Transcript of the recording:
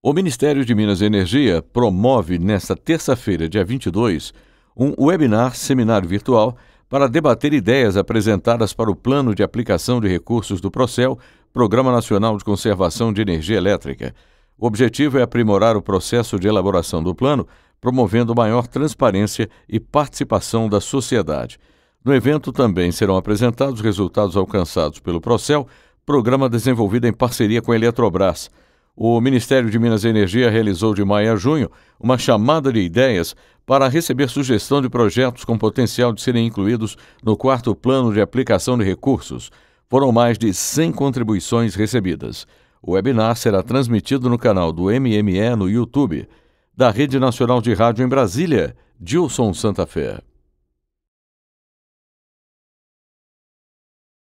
O Ministério de Minas e Energia promove nesta terça-feira, dia 22, um webinar seminário virtual para debater ideias apresentadas para o Plano de Aplicação de Recursos do Procel, Programa Nacional de Conservação de Energia Elétrica. O objetivo é aprimorar o processo de elaboração do plano, promovendo maior transparência e participação da sociedade. No evento também serão apresentados resultados alcançados pelo Procel, programa desenvolvido em parceria com a Eletrobras o Ministério de Minas e Energia realizou de maio a junho uma chamada de ideias para receber sugestão de projetos com potencial de serem incluídos no quarto plano de aplicação de recursos. Foram mais de 100 contribuições recebidas. O webinar será transmitido no canal do MME no YouTube. Da Rede Nacional de Rádio em Brasília, Dilson Santa Fé.